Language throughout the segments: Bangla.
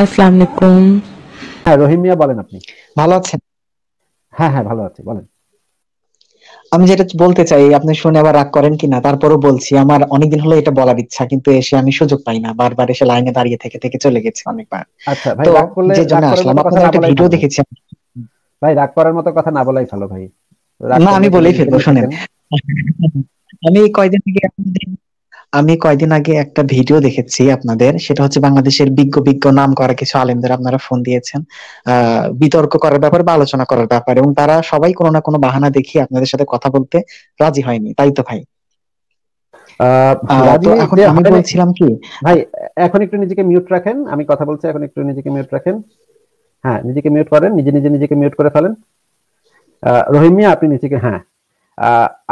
আলাইকুম হ্যাঁ রহিমিয়া বলেন আপনি ভালো আছেন হ্যাঁ হ্যাঁ ভালো আছি বলেন আমি যেটা বলতে চাই আপনি শুনে আবার রাগ করেন কিনা তারপরও বলছি আমার অনেকদিন হলো এটা বলার ইচ্ছা কিন্তু এসে আমি সুযোগ পাই না বারবার এসে লাইনে দাঁড়িয়ে থেকে থেকে চলে গেছি অনেকবার আচ্ছা ভাই যে জন্য আসলাম আপনার একটা ভিডিও দেখেছি ভাই রাগ করার মতো কথা না বলাই ভালো ভাই না আমি বলেই ফেলবো শুনেন আমি কয়দিন থেকে আমি কয়দিন আগে একটা ভিডিও দেখেছি আপনাদের সেটা হচ্ছে বাংলাদেশের বিজ্ঞ বিজ্ঞ নাম করা কিছু আলেমদের আপনারা ফোন দিয়েছেন বিতর্ক করার ব্যাপারে বা আলোচনা করার ব্যাপারে এবং তারা সবাই কোনো না কোনো বাহানা দেখিয়ে আপনাদের সাথে কথা বলতে রাজি হয়নি তাই তো ভাই আমি বলছিলাম কি ভাই এখন একটু নিজেকে মিউট রাখেন আমি কথা বলছি এখন একটু নিজেকে মিউট রাখেন হ্যাঁ নিজেকে মিউট করেন নিজে নিজে নিজেকে মিউট করে ফেলেন রহিমিয়া আপনি নিজেকে হ্যাঁ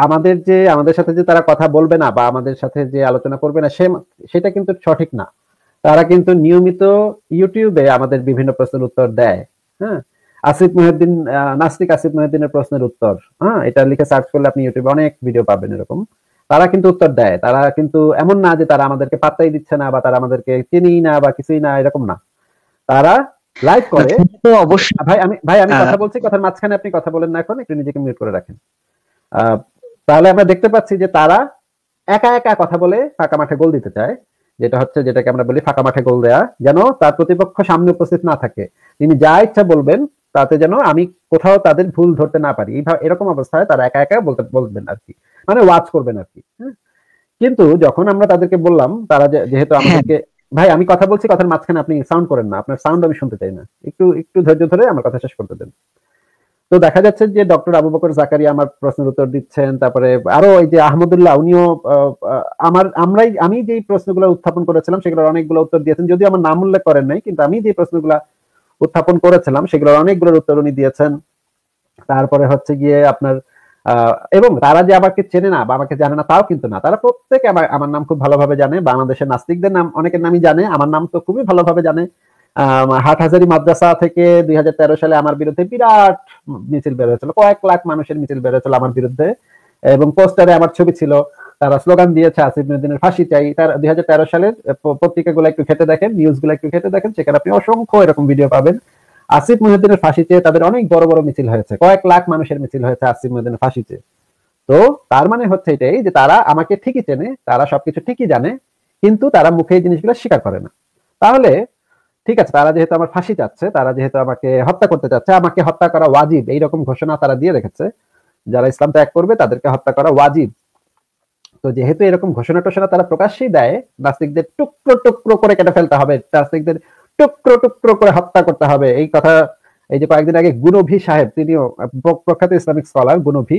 আমাদের যে আমাদের সাথে যে তারা কথা বলবে না বা আমাদের সাথে যে আলোচনা করবে না সেটা কিন্তু সঠিক না তারা কিন্তু নিয়মিত ইউটিউবে আমাদের বিভিন্ন প্রশ্নের উত্তর দেয় হ্যাঁ আসিফ মহিউদ্দিন নাস্তিক আসিফ মহিউদ্দিনের প্রশ্নের উত্তর হ্যাঁ এটা লিখে সার্চ করলে আপনি ইউটিউবে অনেক ভিডিও পাবেন এরকম তারা কিন্তু উত্তর দেয় তারা কিন্তু এমন না যে তারা আমাদেরকে পাত্তাই দিচ্ছে না বা তারা আমাদেরকে চিনি না বা কিছুই না এরকম না তারা লাইভ করে আচ্ছা, অবশ্যই ভাই আমি ভাই আমি হ্যাঁ। কথা বলছি কথার মাঝখানে আপনি কথা বলেন না এখন একটু নিজেকে মিউট করে রাখেন তাহলে আমরা দেখতে পাচ্ছি যে তারা একা একা কথা বলে ফাঁকা মাঠে গোল দিতে চায় যেটা হচ্ছে যেটাকে আমরা বলি ফাঁকা মাঠে গোল দেয়া যেন তার প্রতিপক্ষ সামনে উপস্থিত না থাকে তিনি যা ইচ্ছা বলবেন তাতে যেন আমি কোথাও তাদের ভুল ধরতে না পারি এরকম অবস্থায় তারা একা একা বলতে বলবেন আর কি মানে ওয়াচ করবেন আর কি কিন্তু যখন আমরা তাদেরকে বললাম তারা যেহেতু হ্যাঁ। আমাদেরকে ভাই আমি কথা বলছি কথার মাঝখানে আপনি সাউন্ড করেন না আপনার সাউন্ড আমি শুনতে চাই না একটু একটু ধৈর্য ধরে আমার কথা শেষ করতে দেন তো দেখা যাচ্ছে যে ডক্টর আবু বকর জাকারি আমার প্রশ্নের উত্তর দিচ্ছেন তারপরে আরো এই যে আহমদুল্লাহ উনিও আমার আমরাই আমি যে প্রশ্নগুলো উত্থাপন করেছিলাম সেগুলোর অনেকগুলো উত্তর দিয়েছেন যদিও আমার নাম উল্লেখ করেন নাই কিন্তু আমি যে প্রশ্নগুলা উত্থাপন করেছিলাম সেগুলোর অনেকগুলোর উত্তর উনি দিয়েছেন তারপরে হচ্ছে গিয়ে আপনার এবং তারা যে আমাকে চেনে না বা আমাকে জানে না তাও কিন্তু না তারা প্রত্যেকে আমার নাম খুব ভালোভাবে জানে বাংলাদেশের নাস্তিকদের নাম অনেকের নামই জানে আমার নাম তো খুবই ভালোভাবে জানে হাট হাজারি মাদ্রাসা থেকে দুই সালে আমার বিরুদ্ধে বিরাট মিছিল বের হয়েছিল কয়েক লাখ মানুষের মিছিল বের হয়েছিল আমার বিরুদ্ধে এবং পোস্টারে আমার ছবি ছিল তারা স্লোগান দিয়েছে আসিফ নুদ্দিনের ফাঁসি চাই তার দুই হাজার তেরো সালের পত্রিকাগুলো একটু খেতে দেখেন নিউজগুলো একটু খেতে দেখেন সেখানে আপনি অসংখ্য এরকম ভিডিও পাবেন আসিফ মহিউদ্দিনের ফাঁসি চেয়ে তাদের অনেক বড় বড় মিছিল হয়েছে কয়েক লাখ মানুষের মিছিল হয়েছে আসিফ মহিউদ্দিনের ফাঁসি চেয়ে তো তার মানে হচ্ছে এটাই যে তারা আমাকে ঠিকই চেনে তারা সবকিছু ঠিকই জানে কিন্তু তারা মুখে এই জিনিসগুলো স্বীকার করে না তাহলে ঠিক আছে তারা যেহেতু আমার ফাঁসি চাচ্ছে তারা যেহেতু আমাকে হত্যা করতে চাচ্ছে আমাকে হত্যা করা ওয়াজিব এইরকম ঘোষণা তারা দিয়ে রেখেছে যারা ইসলাম ত্যাগ করবে তাদেরকে হত্যা করা ওয়াজিব তো যেহেতু এরকম ঘোষণা টোষণা তারা প্রকাশ্যেই দেয় নাস্তিকদের টুকরো টুকরো করে কেটে ফেলতে হবে নাস্তিকদের টুকরো টুকরো করে হত্যা করতে হবে এই কথা এই যে কয়েকদিন আগে গুনভি সাহেব তিনিও প্রখ্যাত ইসলামিক স্কলার গুনভি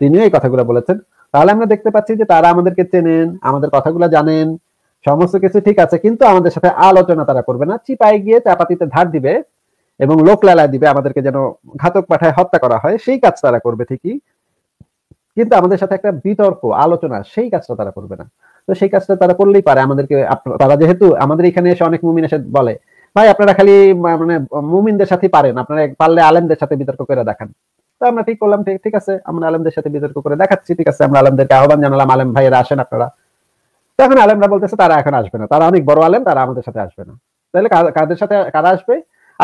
তিনিও এই কথাগুলো বলেছেন তাহলে আমরা দেখতে পাচ্ছি যে তারা আমাদেরকে চেনেন আমাদের কথাগুলো জানেন সমস্ত কিছু ঠিক আছে কিন্তু আমাদের সাথে আলোচনা তারা করবে না চিপাই গিয়ে চাপাতিতে ধার দিবে এবং লোক লালা দিবে আমাদেরকে যেন ঘাতক পাঠায় হত্যা করা হয় সেই কাজ তারা করবে ঠিকই কিন্তু আমাদের সাথে একটা বিতর্ক আলোচনা সেই কাজটা তারা করবে না তো সেই কাজটা তারা করলেই পারে আমাদেরকে তারা যেহেতু আমাদের এখানে এসে অনেক মুমিন এসে বলে ভাই আপনারা খালি মানে মুমিনদের সাথে পারেন আপনারা পারলে আলেমদের সাথে বিতর্ক করে দেখান তো আমরা ঠিক করলাম ঠিক আছে আমরা আলেমদের সাথে বিতর্ক করে দেখাচ্ছি ঠিক আছে আমরা আলেমদেরকে আহ্বান জানালাম আলেম ভাইয়েরা আসেন আপনারা এখন আলেমরা বলতেছে তারা এখন আসবে না তারা অনেক বড় আলেম তারা আমাদের সাথে আসবে না তাহলে কাদের সাথে কারা আসবে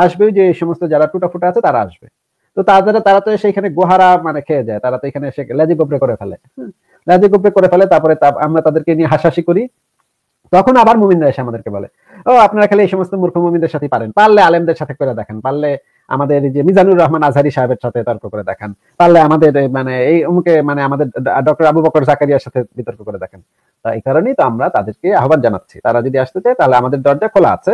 আসবে যে সমস্ত যারা টুটা ফুটা আছে তারা আসবে তো তাদের তারা তো সেখানে গোহারা মানে খেয়ে যায় তারা তো এখানে এসে লেজি গোপড়ে করে ফেলে লেজি গোপড়ে করে ফেলে তারপরে আমরা তাদেরকে নিয়ে হাসাহাসি করি তখন আবার মুমিনরা এসে আমাদেরকে বলে ও আপনারা খালি এই সমস্ত মূর্খ মুমিনদের সাথে পারেন পারলে আলেমদের সাথে করে দেখেন পারলে আমাদের যে মিজানুর রহমান আজহারি সাহেবের সাথে তর্ক করে দেখান পারলে আমাদের মানে এই অমুকে মানে আমাদের ডক্টর আবু বকর জাকারিয়ার সাথে বিতর্ক করে দেখেন তা এই কারণেই তো আমরা তাদেরকে আহ্বান জানাচ্ছি তারা যদি আসতে চায় তাহলে আমাদের দরজা খোলা আছে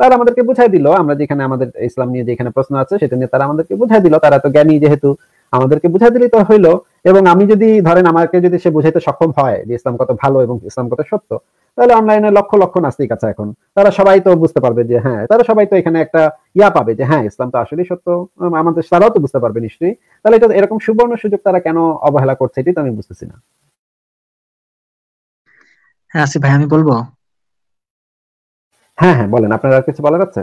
তারা আমাদেরকে বুঝাই দিল আমরা যেখানে আমাদের ইসলাম নিয়ে যেখানে প্রশ্ন আছে সেটা নিয়ে তারা আমাদেরকে বুঝাই দিল তারা তো জ্ঞানী যেহেতু আমাদেরকে বুঝাই দিলে তো হইলো এবং আমি যদি ধরেন আমাকে যদি সে বুঝাইতে সক্ষম হয় যে ইসলাম কত ভালো এবং ইসলাম কত সত্য তাহলে অনলাইনে লক্ষ লক্ষ নাস্তিক আছে এখন তারা সবাই তো বুঝতে পারবে যে হ্যাঁ তারা সবাই তো এখানে একটা ইয়া পাবে যে হ্যাঁ ইসলাম তো আসলে সত্য আমাদের তারাও তো বুঝতে পারবে নিশ্চয়ই তাহলে এটা এরকম সুবর্ণ সুযোগ তারা কেন অবহেলা করছে এটি তো আমি বুঝতেছি না হ্যাঁ আসি ভাই আমি বলবো হ্যাঁ হ্যাঁ বলেন আপনার আর কিছু বলার আছে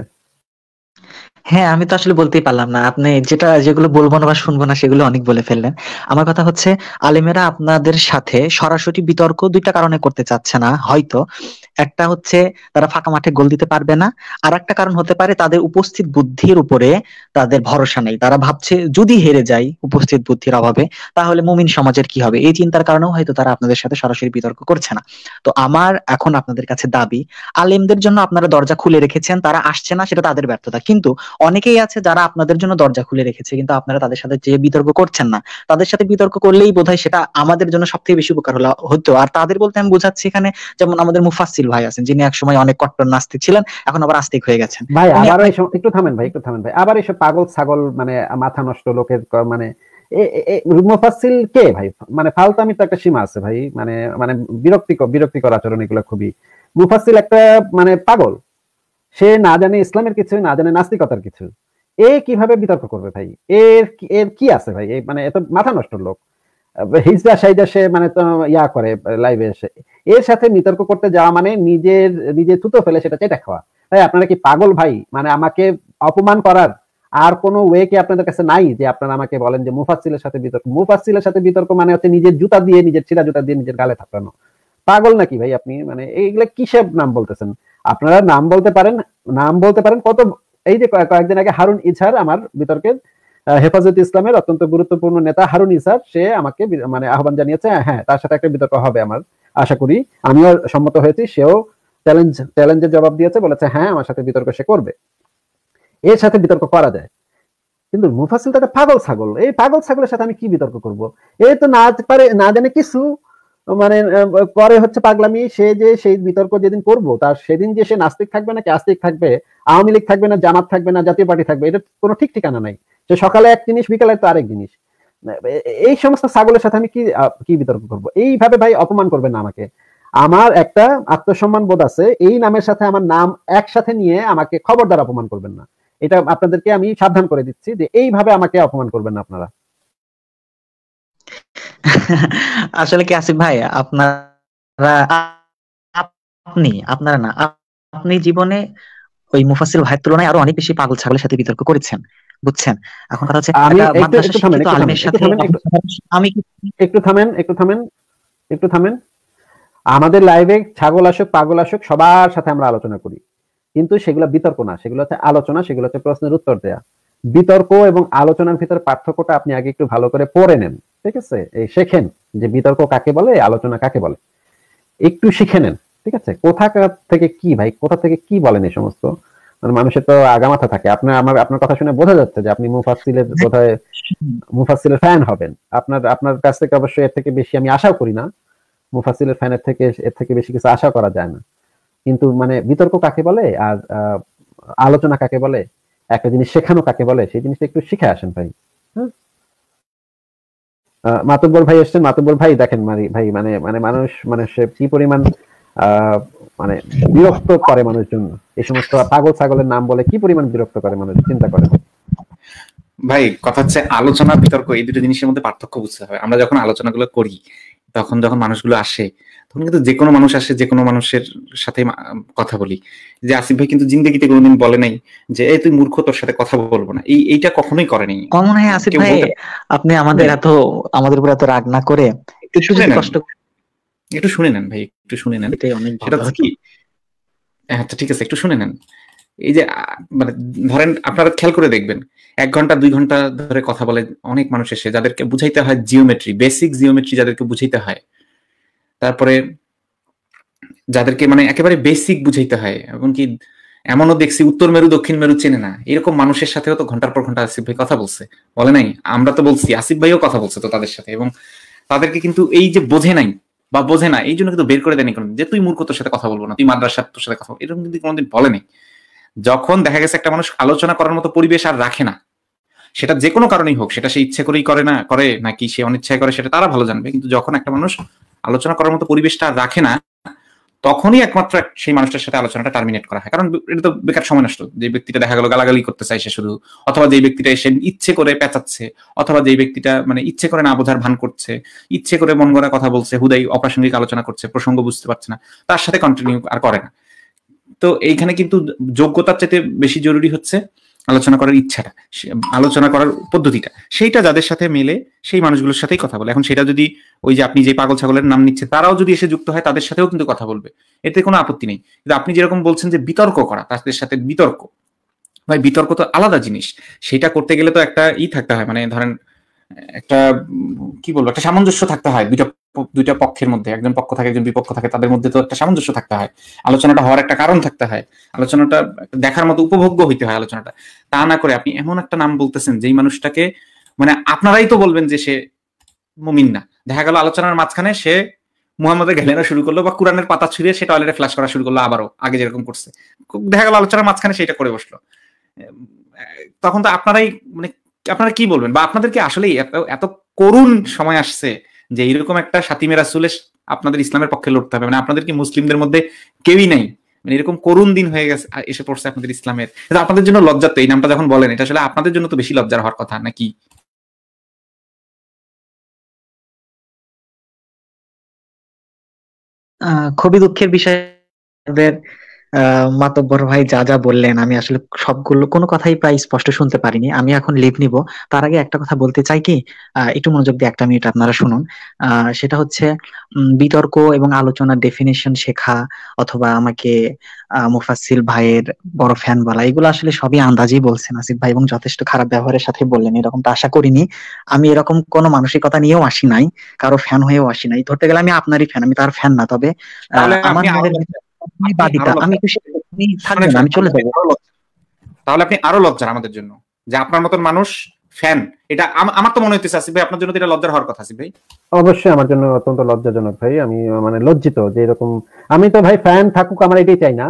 হ্যাঁ আমি তো আসলে বলতেই পারলাম না আপনি যেটা যেগুলো বলবো না বা শুনবো না সেগুলো অনেক বলে ফেললেন আমার কথা হচ্ছে আলিমেরা আপনাদের সাথে সরাসরি বিতর্ক দুইটা কারণে করতে চাচ্ছে না হয়তো একটা হচ্ছে তারা ফাঁকা মাঠে গোল দিতে পারবে না আর একটা কারণ হতে পারে তাদের উপস্থিত বুদ্ধির উপরে তাদের ভরসা নেই তারা ভাবছে যদি হেরে যায় উপস্থিত বুদ্ধির অভাবে তাহলে মুমিন সমাজের কি হবে এই চিন্তার কারণেও হয়তো তারা আপনাদের সাথে সরাসরি বিতর্ক করছে না তো আমার এখন আপনাদের কাছে দাবি আলেমদের জন্য আপনারা দরজা খুলে রেখেছেন তারা আসছে না সেটা তাদের ব্যর্থতা কিন্তু অনেকেই আছে যারা আপনাদের জন্য দরজা খুলে রেখেছে কিন্তু আপনারা তাদের সাথে যে বিতর্ক করছেন না তাদের সাথে বিতর্ক করলেই বোধহয় সেটা আমাদের জন্য সব থেকে বেশি উপকার হলো হতো আর তাদের বলতে আমি বোঝাচ্ছি এখানে যেমন আমাদের মুফাসিল ভাই আছেন যিনি একসময় অনেক কট্টর নাস্তিক ছিলেন এখন আবার আস্তিক হয়ে গেছেন ভাই আবার একটু থামেন ভাই একটু থামেন ভাই আবার এসব পাগল ছাগল মানে মাথা নষ্ট লোকের মানে মুফাসিল কে ভাই মানে ফালতামির তো একটা সীমা আছে ভাই মানে মানে বিরক্তিকর বিরক্তিকর আচরণ এগুলো খুবই মুফাসিল একটা মানে পাগল সে না জানে ইসলামের কিছু না জানে নাস্তিকতার কিছু এ কিভাবে বিতর্ক করবে ভাই এর এর কি আছে ভাই মানে এত মাথা নষ্ট লোক হিজরা সাইজা সে মানে ইয়া করে লাইভে এসে এর সাথে বিতর্ক করতে যাওয়া মানে নিজের নিজে থুতো ফেলে সেটা চেটা খাওয়া ভাই আপনারা কি পাগল ভাই মানে আমাকে অপমান করার আর কোন ওয়ে কি আপনাদের কাছে নাই যে আপনারা আমাকে বলেন যে মুফাসিলের সাথে বিতর্ক মুফাসিলের সাথে বিতর্ক মানে হচ্ছে নিজের জুতা দিয়ে নিজের ছিলা জুতা দিয়ে নিজের গালে থাকানো পাগল নাকি ভাই আপনি মানে এইগুলা কিসের নাম বলতেছেন আপনারা নাম বলতে পারেন নাম বলতে পারেন কত এই যে কয়েকদিন আগে হারুন ইছার আমার বিতর্কের হেফাজত ইসলামের অত্যন্ত গুরুত্বপূর্ণ নেতা হারুন ইসার সে আমাকে মানে আহ্বান জানিয়েছে হ্যাঁ তার সাথে একটা বিতর্ক হবে আমার আশা করি আমিও সম্মত হয়েছি সেও চ্যালেঞ্জ চ্যালেঞ্জের জবাব দিয়েছে বলেছে হ্যাঁ আমার সাথে বিতর্ক সে করবে এর সাথে বিতর্ক করা যায় কিন্তু মুফাসিল তো একটা পাগল ছাগল এই পাগল ছাগলের সাথে আমি কি বিতর্ক করব এই তো না পারে না জানে কিছু মানে পরে হচ্ছে পাগলামি সে যে সেই বিতর্ক যেদিন করব তার সেদিন যে সে নাস্তিক থাকবে না আস্তিক থাকবে আওয়ামী লীগ থাকবে না জামাত থাকবে না জাতীয় পার্টি থাকবে এটা কোনো ঠিক ঠিকানা নাই সে সকালে এক জিনিস বিকালে তো আরেক জিনিস এই সমস্ত ছাগলের সাথে আমি কি কি বিতর্ক করব এইভাবে ভাই অপমান করবে না আমাকে আমার একটা আত্মসম্মান বোধ আছে এই নামের সাথে আমার নাম একসাথে নিয়ে আমাকে খবরদার অপমান করবেন না এটা আপনাদেরকে আমি সাবধান করে দিচ্ছি যে এইভাবে আমাকে অপমান করবেন না আপনারা আসলে কি আসিফ ভাই আপনারা আপনি আপনারা না আপনি জীবনে ওই মুফাসিল ভাইয়ের তুলনায় আরো অনেক বেশি পাগল ছাগলের সাথে বিতর্ক করেছেন বুঝছেন এখন কথা হচ্ছে আমি একটু থামেন একটু থামেন একটু থামেন আমাদের লাইভে ছাগল আসুক পাগল আসুক সবার সাথে আমরা আলোচনা করি কিন্তু সেগুলো বিতর্ক না সেগুলো হচ্ছে আলোচনা সেগুলো হচ্ছে প্রশ্নের উত্তর দেয়া বিতর্ক এবং আলোচনার ভিতরে পার্থক্যটা আপনি আগে একটু ভালো করে পড়ে নেন ঠিক আছে এই শেখেন যে বিতর্ক কাকে বলে আলোচনা কাকে বলে একটু শিখে নেন ঠিক আছে কোথাকার থেকে কি ভাই কোথা থেকে কি বলেন এই সমস্ত মানে মানুষের তো আগামাথা থাকে আপনার আমার আপনার কথা শুনে বোঝা যাচ্ছে যে আপনি মুফাসিলের বোধহয় মুফাসিলের ফ্যান হবেন আপনার আপনার কাছ থেকে অবশ্যই এর থেকে বেশি আমি আশাও করি না মুফাসিলের ফ্যানের থেকে এর থেকে বেশি কিছু আশা করা যায় না কিন্তু মানে বিতর্ক কাকে বলে আর আলোচনা কাকে বলে একটা জিনিস শেখানো কাকে বলে সেই জিনিসটা একটু শিখে আসেন ভাই মাতুব্বর ভাই এসছেন মাতুব্বর ভাই দেখেন মানে ভাই মানে মানে মানুষ মানে সে কি পরিমাণ মানে বিরক্ত করে মানুষজন এই সমস্ত পাগল ছাগলের নাম বলে কি পরিমাণ বিরক্ত করে মানুষ চিন্তা করে ভাই কথা হচ্ছে আলোচনা বিতর্ক এই দুটো জিনিসের মধ্যে পার্থক্য বুঝতে হবে আমরা যখন আলোচনাগুলো করি তখন যখন মানুষগুলো আসে তখন কিন্তু যে কোনো মানুষ আসে যে কোনো মানুষের সাথে কথা বলি যে আসিফ ভাই কিন্তু জিন্দগিতে কোনোদিন বলে নাই যে এই তুই মূর্খ তোর সাথে কথা বলবো না এই এইটা কখনোই করেনি কমন হয় আসিফ ভাই আপনি আমাদের হ্যাঁ। এত আমাদের উপর এত রাগ না করে একটু কষ্ট একটু শুনে নেন ভাই একটু শুনে নেন সেটা কি হ্যাঁ ঠিক আছে একটু শুনে নেন এই যে মানে ধরেন আপনারা খেয়াল করে দেখবেন এক ঘন্টা দুই ঘন্টা ধরে কথা বলে অনেক মানুষ এসে যাদেরকে বুঝাইতে হয় জিওমেট্রি বেসিক জিওমেট্রি যাদেরকে বুঝাইতে হয় তারপরে যাদেরকে মানে একেবারে বেসিক বুঝাইতে হয় এমনকি এমনও দেখছি উত্তর মেরু দক্ষিণ মেরু চেনে না এরকম মানুষের সাথেও তো ঘন্টার পর ঘন্টা আসিফ ভাই কথা বলছে বলে নাই আমরা তো বলছি আসিফ ভাইও কথা বলছে তো তাদের সাথে এবং তাদেরকে কিন্তু এই যে বোঝে নাই বা বোঝে না এই জন্য কিন্তু বের করে দেয়নি কোনো যে তুই মূর্খ তোর সাথে কথা বলবো না তুই মাদ্রাসার তোর সাথে কথা এরকম কিন্তু কোনোদিন বলে নাই যখন দেখা গেছে একটা মানুষ আলোচনা করার মতো পরিবেশ আর রাখে না সেটা যে কোনো কারণেই হোক সেটা সে ইচ্ছে করেই করে না করে নাকি সে অনিচ্ছায় করে সেটা তারা ভালো জানবে কিন্তু যখন একটা মানুষ আলোচনা করার মতো পরিবেশটা রাখে না তখনই একমাত্র সেই মানুষটার সাথে আলোচনাটা টার্মিনেট করা হয় কারণ এটা তো বেকার সময় নষ্ট যে ব্যক্তিটা দেখা গেল গালাগালি করতে চাইছে শুধু অথবা যে ব্যক্তিটা এসে ইচ্ছে করে পেঁচাচ্ছে অথবা যে ব্যক্তিটা মানে ইচ্ছে করে না বোঝার ভান করছে ইচ্ছে করে মন গড়া কথা বলছে হুদাই অপ্রাসঙ্গিক আলোচনা করছে প্রসঙ্গ বুঝতে পারছে না তার সাথে কন্টিনিউ আর করে না তো এইখানে কিন্তু যোগ্যতার চাইতে বেশি জরুরি হচ্ছে আলোচনা করার ইচ্ছাটা আলোচনা করার পদ্ধতিটা সেইটা যাদের সাথে মেলে সেই মানুষগুলোর সাথেই কথা বলে এখন সেটা যদি ওই যে আপনি যে পাগল ছাগলের নাম নিচ্ছে তারাও যদি এসে যুক্ত হয় তাদের সাথেও কিন্তু কথা বলবে এতে কোনো আপত্তি নেই কিন্তু আপনি যেরকম বলছেন যে বিতর্ক করা তাদের সাথে বিতর্ক ভাই বিতর্ক তো আলাদা জিনিস সেটা করতে গেলে তো একটা ই থাকতে হয় মানে ধরেন একটা কি বলবো একটা সামঞ্জস্য থাকতে হয় বিতর্ক দুইটা পক্ষের মধ্যে একজন পক্ষ থাকে একজন বিপক্ষ থাকে তাদের মধ্যে তো একটা সামঞ্জস্য থাকতে হয় আলোচনাটা হওয়ার একটা কারণ থাকতে হয় আলোচনাটা দেখার মতো উপভোগ্য হইতে হয় আলোচনাটা তা না করে আপনি এমন একটা নাম বলতেছেন যেই মানুষটাকে মানে আপনারাই তো বলবেন যে সে মুমিন না দেখা গেল আলোচনার মাঝখানে সে মুহাম্মদের গ্যালেনা শুরু করলো বা কোরআনের পাতা ছুঁড়ে সে টয়লেটে ফ্ল্যাশ করা শুরু করলো আবারও আগে যেরকম করছে দেখা গেল আলোচনার মাঝখানে সেটা করে বসলো তখন তো আপনারাই মানে আপনারা কি বলবেন বা আপনাদেরকে আসলেই এত এত করুণ সময় আসছে যে এরকম একটা সাতিমে রাসুলে আপনাদের ইসলামের পক্ষে লড়তে হবে মানে আপনাদের কি মুসলিমদের মধ্যে কেউই নাই মানে এরকম করুন দিন হয়ে গেছে এসে পড়ছে আপনাদের ইসলামের আপনাদের জন্য লজ্জা তো এই নামটা যখন বলেন এটা আসলে আপনাদের জন্য তো বেশি লজ্জার হওয়ার কথা নাকি খুবই দুঃখের বিষয় মাতব্বর ভাই যা যা বললেন আমি আসলে সবগুলো কোনো কথাই প্রায় স্পষ্ট শুনতে পারিনি আমি এখন লিভ নিব তার আগে একটা কথা বলতে চাই কি একটু মনোযোগ দিয়ে একটা মিনিট আপনারা শুনুন সেটা হচ্ছে বিতর্ক এবং আলোচনার ডেফিনেশন শেখা অথবা আমাকে মুফাসিল ভাইয়ের বড় ফ্যান বলা এগুলো আসলে সবই আন্দাজেই বলছেন আসিফ ভাই এবং যথেষ্ট খারাপ ব্যবহারের সাথে বললেন এরকমটা আশা করিনি আমি এরকম কোনো মানসিকতা নিয়েও আসি নাই কারো ফ্যান হয়েও আসি নাই ধরতে গেলে আমি আপনারই ফ্যান আমি তার ফ্যান না তবে আমার তাহলে আপনি আরো লজ্জার আমাদের জন্য যে আপনার মতন মানুষ ফ্যান এটা আমার তো মনে হইতেছে আসিফ ভাই আপনার জন্য এটা লজ্জার হওয়ার কথা আসিফ ভাই অবশ্যই আমার জন্য অত্যন্ত লজ্জাজনক ভাই আমি মানে লজ্জিত যে এরকম আমি তো ভাই ফ্যান থাকুক আমার এটাই চাই না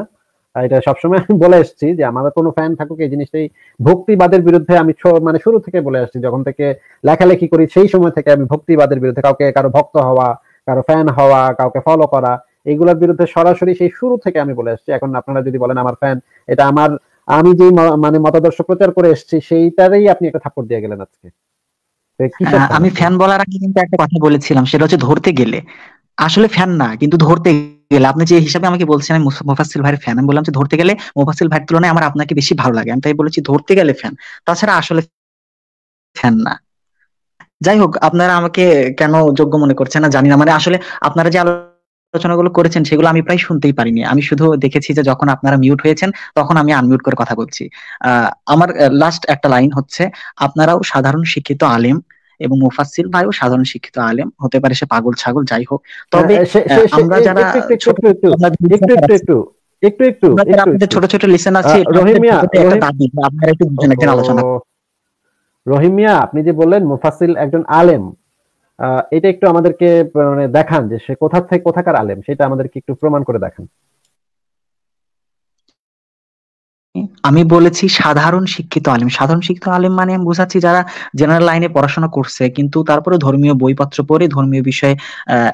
এটা সবসময় আমি বলে এসেছি যে আমার কোনো ফ্যান থাকুক এই জিনিসটাই ভক্তিবাদের বিরুদ্ধে আমি মানে শুরু থেকে বলে আসছি যখন থেকে লেখালেখি করি সেই সময় থেকে আমি ভক্তিবাদের বিরুদ্ধে কাউকে কারো ভক্ত হওয়া কারো ফ্যান হওয়া কাউকে ফলো করা এগুলোর বিরুদ্ধে সরাসরি সেই শুরু থেকে আমি বলে আসছি এখন আপনারা যদি বলেন আমার ফ্যান এটা আমার আমি যে মানে মতাদর্শ প্রচার করে এসছি সেইটারই আপনি একটা থাপ্পড় দিয়ে গেলেন আজকে হ্যাঁ, আমি ফ্যান বলার আগে কিন্তু একটা কথা বলেছিলাম সেটা হচ্ছে ধরতে গেলে আসলে ফ্যান না কিন্তু ধরতে গেলে আপনি যে হিসাবে আমাকে বলছেন আমি মুফাসিল ভাইয়ের ফ্যান আমি বললাম যে ধরতে গেলে মুফাসিল ভাইয়ের তুলনায় আমার আপনাকে বেশি ভালো লাগে আমি তাই বলেছি ধরতে গেলে ফ্যান তাছাড়া আসলে ফ্যান না যাই হোক আপনারা আমাকে কেন যোগ্য মনে করছেন না জানি না মানে আসলে আপনারা যে আলোচনাগুলো করেছেন সেগুলো আমি প্রায় শুনতেই পারিনি আমি শুধু দেখেছি যে যখন আপনারা মিউট হয়েছেন তখন আমি আনমিউট করে কথা বলছি আমার লাস্ট একটা লাইন হচ্ছে আপনারাও সাধারণ শিক্ষিত আলেম এবং মুফাসিল ভাইও সাধারণ শিক্ষিত আলেম হতে পারে সে পাগল ছাগল যাই হোক তবে আমরা যারা একটু একটু আপনাদের ছোট ছোট লিসেন আছে রহিমিয়া আপনারা একটু বুঝে আলোচনা রহিমিয়া আপনি যে বললেন মুফাসিল একজন আলেম এটা একটু আমাদেরকে মানে দেখান যে সে কোথা থেকে কোথাকার আলেম সেটা আমাদেরকে একটু প্রমাণ করে দেখান আমি বলেছি সাধারণ শিক্ষিত আলেম সাধারণ শিক্ষিত আলেম মানে আমি বোঝাচ্ছি যারা জেনারেল লাইনে পড়াশোনা করছে কিন্তু তারপরে ধর্মীয় বইপত্র পড়ে ধর্মীয় বিষয়ে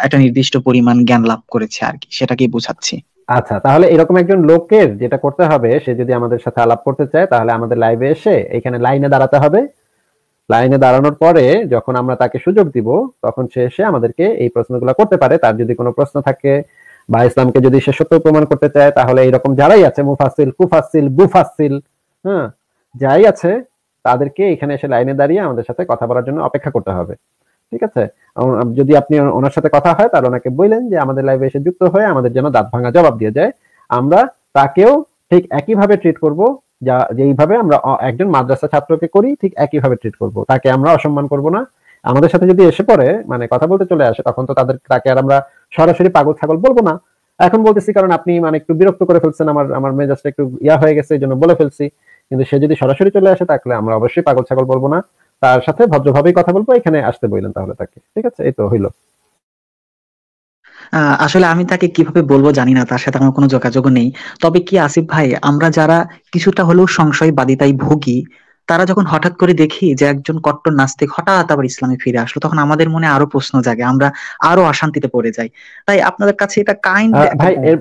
একটা নির্দিষ্ট পরিমাণ জ্ঞান লাভ করেছে আর কি সেটাকেই বোঝাচ্ছি আচ্ছা তাহলে এরকম একজন লোকের যেটা করতে হবে সে যদি আমাদের সাথে আলাপ করতে চায় তাহলে আমাদের লাইভে এসে এখানে লাইনে দাঁড়াতে হবে লাইনে দাঁড়ানোর পরে যখন আমরা তাকে সুযোগ দিব তখন সে এসে আমাদেরকে এই প্রশ্নগুলো করতে পারে তার যদি কোনো প্রশ্ন থাকে বা ইসলামকে যদি সে সত্য প্রমাণ করতে চায় তাহলে এইরকম যারাই আছে মুফাসিল কুফাসিল বুফাসিল হ্যাঁ যাই আছে তাদেরকে এখানে এসে লাইনে দাঁড়িয়ে আমাদের সাথে কথা বলার জন্য অপেক্ষা করতে হবে ঠিক আছে যদি আপনি ওনার সাথে কথা হয় তাহলে ওনাকে বললেন যে আমাদের লাইভে এসে যুক্ত হয়ে আমাদের যেন দাঁত ভাঙা জবাব দিয়ে যায় আমরা তাকেও ঠিক একইভাবে ট্রিট করব যা যেইভাবে আমরা একজন মাদ্রাসা ছাত্রকে করি ঠিক একইভাবে ট্রিট করব তাকে আমরা অসম্মান করব না আমাদের সাথে যদি এসে পড়ে মানে কথা বলতে চলে আসে তখন তো তাদের তাকে আর আমরা সরাসরি পাগল ছাগল বলবো না এখন বলতেছি কারণ আপনি মানে একটু বিরক্ত করে ফেলছেন আমার আমার মেজাজটা একটু ইয়া হয়ে গেছে এই জন্য বলে ফেলছি কিন্তু সে যদি সরাসরি চলে আসে তাহলে আমরা অবশ্যই পাগল ছাগল বলবো না তার সাথে ভদ্রভাবেই কথা বলবো এখানে আসতে বললেন তাহলে তাকে ঠিক আছে এই তো হইলো আসলে আমি তাকে কিভাবে বলবো জানি না তার সাথে আমার কোনো যোগাযোগ নেই তবে কি আসিফ ভাই আমরা যারা কিছুটা হলেও সংশয় বাদিতাই ভুগি তারা যখন হঠাৎ করে দেখি যে একজন কট্টর নাস্তিক হঠাৎ আবার ইসলামে ফিরে আসলো তখন আমাদের মনে আরো প্রশ্ন জাগে আমরা আরো অশান্তিতে পড়ে যাই তাই আপনাদের কাছে এটা কাইন্ড ভাই এর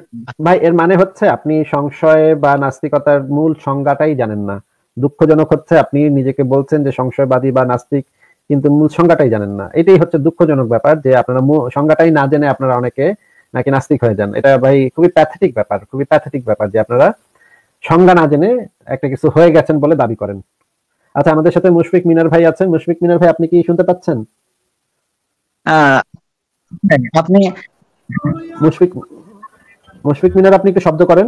ভাই এর মানে হচ্ছে আপনি সংশয় বা নাস্তিকতার মূল সংজ্ঞাটাই জানেন না দুঃখজনক হচ্ছে আপনি নিজেকে বলছেন যে সংশয়বাদী বা নাস্তিক কিন্তু মূল সংজ্ঞাটাই জানেন না এটাই হচ্ছে দুঃখজনক ব্যাপার যে আপনারা সংজ্ঞাটাই না জেনে আপনারা অনেকে নাকি নাস্তিক হয়ে যান এটা ভাই খুবই প্যাথেটিক ব্যাপার খুবই প্যাথেটিক ব্যাপার যে আপনারা সংজ্ঞা না জেনে একটা কিছু হয়ে গেছেন বলে দাবি করেন আচ্ছা আমাদের সাথে মুশফিক মিনার ভাই আছেন মুশফিক মিনার ভাই আপনি কি শুনতে পাচ্ছেন আপনি মুশফিক মুশফিক মিনার আপনি একটু শব্দ করেন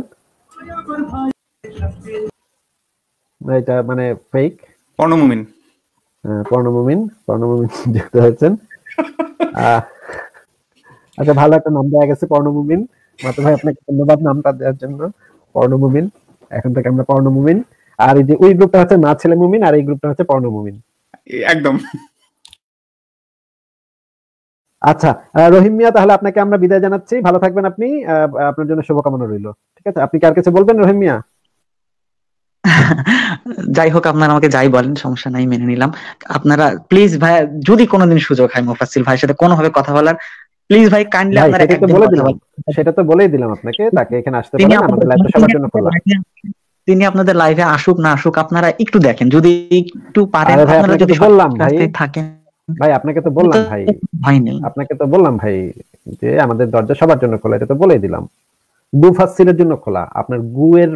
এটা মানে ফেক অনুমিন পর্ণমমিন পর্ণমমিন যুক্ত হয়েছেন আচ্ছা ভালো একটা নাম দেওয়া গেছে পর্ণমমিন মাতা ভাই আপনাকে ধন্যবাদ নামটা দেওয়ার জন্য পর্ণমমিন এখন থেকে আমরা পর্ণমমিন আর এই যে ওই গ্রুপটা হচ্ছে না ছেলে মুমিন আর এই গ্রুপটা হচ্ছে পর্ণমমিন একদম আচ্ছা রহিম মিয়া তাহলে আপনাকে আমরা বিদায় জানাচ্ছি ভালো থাকবেন আপনি আপনার জন্য শুভকামনা রইল ঠিক আছে আপনি কার কাছে বলবেন রহিম মিয়া যাই হোক আপনারা আমাকে যাই বলেন সমস্যা নাই মেনে নিলাম আপনারা প্লিজ ভাই যদি কোনোদিন সুযোগ হয় মুফাসিল ভাইয়ের সাথে কোনো ভাবে কথা বলার প্লিজ ভাই কাইন্ডলি আপনারা বলে দিলাম সেটা তো বলেই দিলাম আপনাকে তাকে এখানে আসতে পারেন আমাদের লাইভে সবার জন্য খোলা তিনি আপনাদের লাইভে আসুক না আসুক আপনারা একটু দেখেন যদি একটু পারেন আপনারা যদি বললাম ভাই থাকেন ভাই আপনাকে তো বললাম ভাই ভাই নেই আপনাকে তো বললাম ভাই যে আমাদের দরজা সবার জন্য খোলা এটা তো বলেই দিলাম গু ফাসিলের জন্য খোলা আপনার গু এর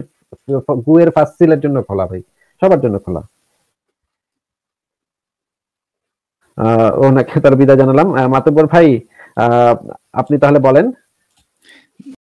গুয়ের ফার্স্ট সিলের জন্য খোলা ভাই সবার জন্য খোলা আহ ওনাকে তার বিদায় জানালাম মাতব্বর ভাই আপনি তাহলে বলেন